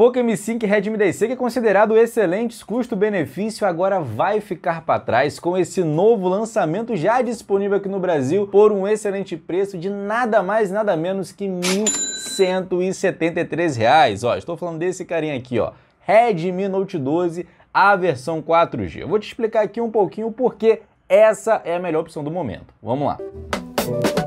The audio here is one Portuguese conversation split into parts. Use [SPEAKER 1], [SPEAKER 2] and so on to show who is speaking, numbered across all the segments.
[SPEAKER 1] Poco M5 Redmi 10C, que é considerado excelente custo-benefício, agora vai ficar para trás com esse novo lançamento já disponível aqui no Brasil por um excelente preço de nada mais nada menos que R$ 1.173. estou falando desse carinha aqui, ó, Redmi Note 12, a versão 4G. Eu vou te explicar aqui um pouquinho por que essa é a melhor opção do momento. Vamos lá. Música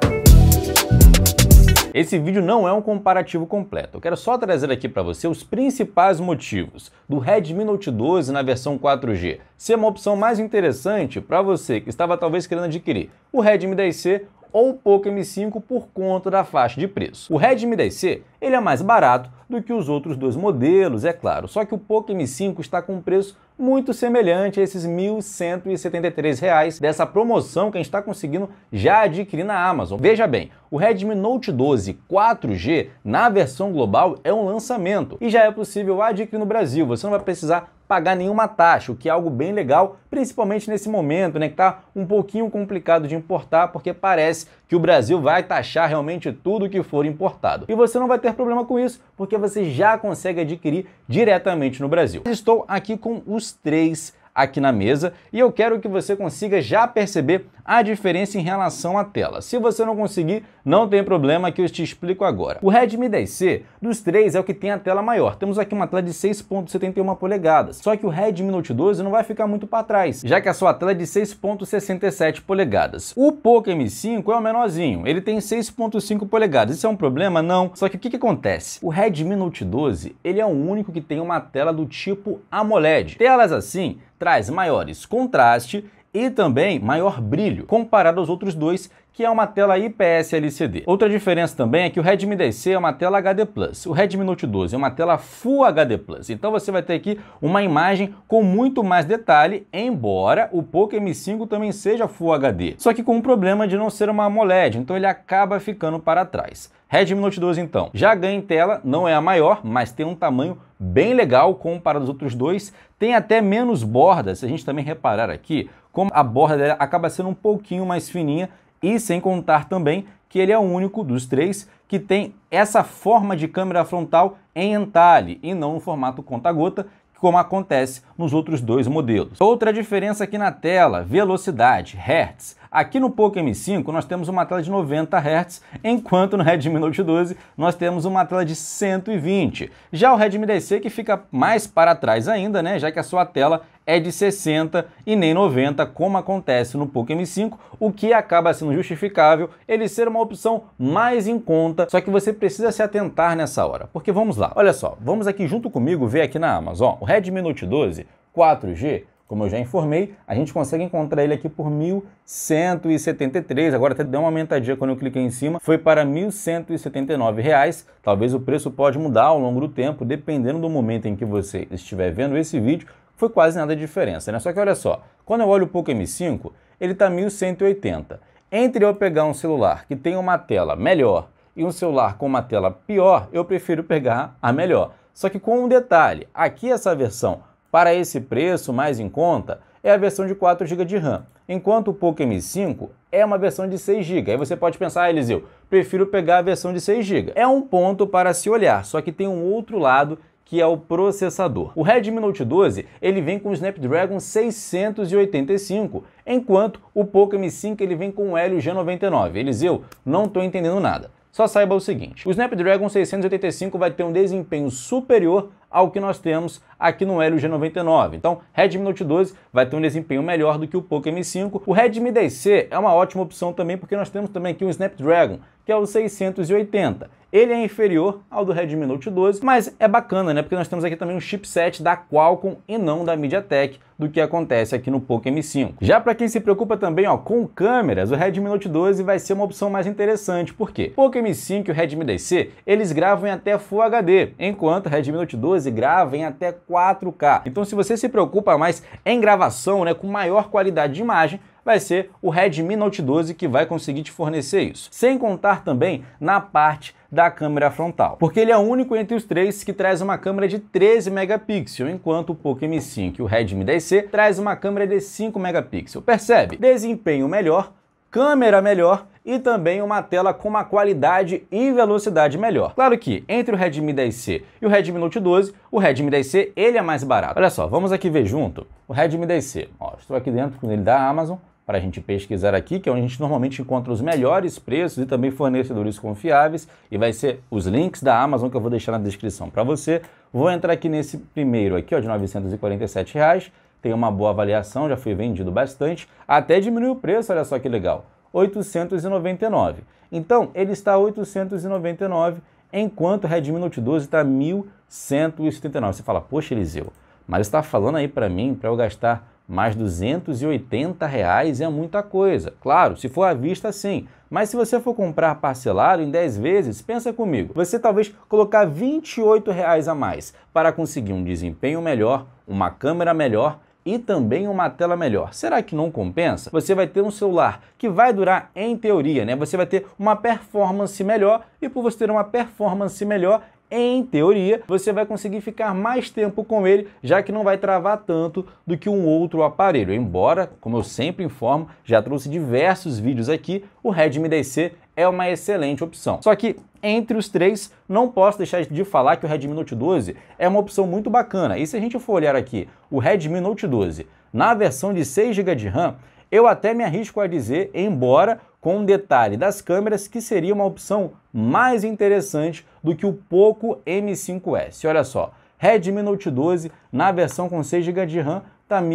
[SPEAKER 1] esse vídeo não é um comparativo completo, eu quero só trazer aqui para você os principais motivos do Redmi Note 12 na versão 4G ser uma opção mais interessante para você que estava talvez querendo adquirir o Redmi 10C ou o Poco M5 por conta da faixa de preço. O Redmi 10C ele é mais barato do que os outros dois modelos, é claro, só que o Poco M5 está com um preço muito semelhante a esses R$ 1.173 dessa promoção que a gente está conseguindo já adquirir na Amazon. Veja bem, o Redmi Note 12 4G na versão global é um lançamento e já é possível adquirir no Brasil, você não vai precisar pagar nenhuma taxa, o que é algo bem legal, principalmente nesse momento, né, que tá um pouquinho complicado de importar, porque parece que o Brasil vai taxar realmente tudo que for importado. E você não vai ter problema com isso, porque você já consegue adquirir diretamente no Brasil. Estou aqui com os três aqui na mesa e eu quero que você consiga já perceber a diferença em relação à tela. Se você não conseguir, não tem problema que eu te explico agora. O Redmi 10C, dos três, é o que tem a tela maior. Temos aqui uma tela de 6.71 polegadas, só que o Redmi Note 12 não vai ficar muito para trás, já que a sua tela é de 6.67 polegadas. O Poco M5 é o menorzinho, ele tem 6.5 polegadas. Isso é um problema? Não. Só que o que, que acontece? O Redmi Note 12, ele é o único que tem uma tela do tipo AMOLED. Telas assim traz maiores contraste e também maior brilho comparado aos outros dois que é uma tela IPS LCD. Outra diferença também é que o Redmi 10C é uma tela HD+, o Redmi Note 12 é uma tela Full HD+. Então você vai ter aqui uma imagem com muito mais detalhe, embora o Poco M5 também seja Full HD. Só que com um problema de não ser uma AMOLED, então ele acaba ficando para trás. Redmi Note 12 então, já ganha em tela, não é a maior, mas tem um tamanho bem legal comparado aos outros dois, tem até menos borda, se a gente também reparar aqui, como a borda dela acaba sendo um pouquinho mais fininha, e sem contar também que ele é o único dos três que tem essa forma de câmera frontal em entalhe e não no formato conta-gota, como acontece nos outros dois modelos. Outra diferença aqui na tela, velocidade, Hertz. Aqui no Poco M5 nós temos uma tela de 90 Hz, enquanto no Redmi Note 12 nós temos uma tela de 120. Já o Redmi 10C que fica mais para trás ainda, né, já que a sua tela é de 60 e nem 90, como acontece no Poco M5, o que acaba sendo justificável ele ser uma opção mais em conta, só que você precisa se atentar nessa hora, porque vamos lá, olha só, vamos aqui junto comigo ver aqui na Amazon, o Redmi Note 12 4G. Como eu já informei, a gente consegue encontrar ele aqui por 1.173, agora até deu uma aumentadinha quando eu cliquei em cima, foi para R$ 1.179. Reais. Talvez o preço pode mudar ao longo do tempo, dependendo do momento em que você estiver vendo esse vídeo, foi quase nada de diferença, né? Só que olha só, quando eu olho o Poco M5, ele está 1.180. Entre eu pegar um celular que tem uma tela melhor e um celular com uma tela pior, eu prefiro pegar a melhor. Só que com um detalhe, aqui essa versão para esse preço mais em conta, é a versão de 4 GB de RAM, enquanto o Poco M5 é uma versão de 6 GB. Aí você pode pensar, ah, Eliseu, prefiro pegar a versão de 6 GB. É um ponto para se olhar, só que tem um outro lado que é o processador. O Redmi Note 12, ele vem com o Snapdragon 685, enquanto o Poco M5 ele vem com o Helio G99. Eliseu, não estou entendendo nada. Só saiba o seguinte, o Snapdragon 685 vai ter um desempenho superior ao que nós temos aqui no Helio G99. Então, Redmi Note 12 vai ter um desempenho melhor do que o Poco M5. O Redmi 10C é uma ótima opção também, porque nós temos também aqui um Snapdragon, que é o 680. Ele é inferior ao do Redmi Note 12, mas é bacana, né? Porque nós temos aqui também um chipset da Qualcomm e não da MediaTek, do que acontece aqui no Poco M5. Já para quem se preocupa também ó, com câmeras, o Redmi Note 12 vai ser uma opção mais interessante, por quê? Poco M5 e o Redmi 10C, eles gravam em até Full HD, enquanto o Redmi Note 12 grava em até 4K. Então se você se preocupa mais em gravação, né, com maior qualidade de imagem, vai ser o Redmi Note 12 que vai conseguir te fornecer isso. Sem contar também na parte da câmera frontal. Porque ele é o único entre os três que traz uma câmera de 13 megapixels, enquanto o Poco M5 e o Redmi 10C traz uma câmera de 5 megapixels. Percebe? Desempenho melhor, câmera melhor e também uma tela com uma qualidade e velocidade melhor. Claro que entre o Redmi 10C e o Redmi Note 12, o Redmi 10C ele é mais barato. Olha só, vamos aqui ver junto o Redmi 10C. Ó, estou aqui dentro com ele da Amazon para a gente pesquisar aqui, que é onde a gente normalmente encontra os melhores preços e também fornecedores confiáveis, e vai ser os links da Amazon que eu vou deixar na descrição para você. Vou entrar aqui nesse primeiro aqui, ó, de R$ 947, reais. tem uma boa avaliação, já foi vendido bastante, até diminuiu o preço, olha só que legal, 899. Então, ele está 899, enquanto o Redmi Note 12 está 1179. Você fala: "Poxa, Eliseu, mas está falando aí para mim para eu gastar mas 280 reais é muita coisa. Claro, se for à vista, sim. Mas se você for comprar parcelado em 10 vezes, pensa comigo, você talvez colocar 28 reais a mais para conseguir um desempenho melhor, uma câmera melhor e também uma tela melhor. Será que não compensa? Você vai ter um celular que vai durar em teoria, né? Você vai ter uma performance melhor e por você ter uma performance melhor, em teoria, você vai conseguir ficar mais tempo com ele, já que não vai travar tanto do que um outro aparelho. Embora, como eu sempre informo, já trouxe diversos vídeos aqui, o Redmi 10C é uma excelente opção. Só que entre os três, não posso deixar de falar que o Redmi Note 12 é uma opção muito bacana. E se a gente for olhar aqui, o Redmi Note 12, na versão de 6 GB de RAM, eu até me arrisco a dizer, embora com um detalhe das câmeras, que seria uma opção mais interessante do que o pouco M5S. Olha só, Redmi Note 12 na versão com 6 GB de RAM está R$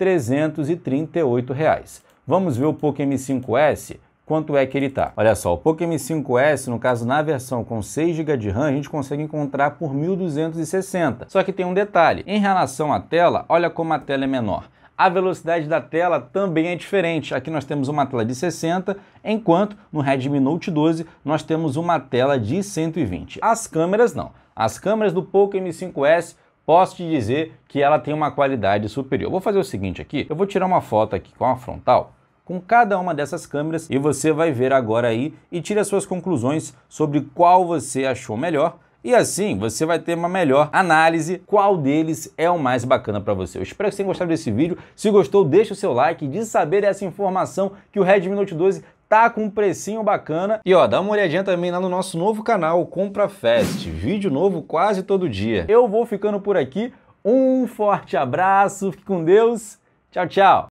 [SPEAKER 1] 1.338. Vamos ver o Poco M5S? Quanto é que ele tá? Olha só, o Poco M5S, no caso na versão com 6 GB de RAM, a gente consegue encontrar por 1.260. Só que tem um detalhe, em relação à tela, olha como a tela é menor a velocidade da tela também é diferente. Aqui nós temos uma tela de 60, enquanto no Redmi Note 12 nós temos uma tela de 120. As câmeras não. As câmeras do Poco M5S posso te dizer que ela tem uma qualidade superior. Vou fazer o seguinte aqui, eu vou tirar uma foto aqui com a frontal, com cada uma dessas câmeras e você vai ver agora aí e tira suas conclusões sobre qual você achou melhor e assim você vai ter uma melhor análise qual deles é o mais bacana para você. Eu espero que tenham gostado desse vídeo. Se gostou, deixa o seu like de saber essa informação que o Redmi Note 12 tá com um precinho bacana. E ó, dá uma olhadinha também lá no nosso novo canal, Compra Fest. Vídeo novo quase todo dia. Eu vou ficando por aqui. Um forte abraço, fique com Deus. Tchau, tchau.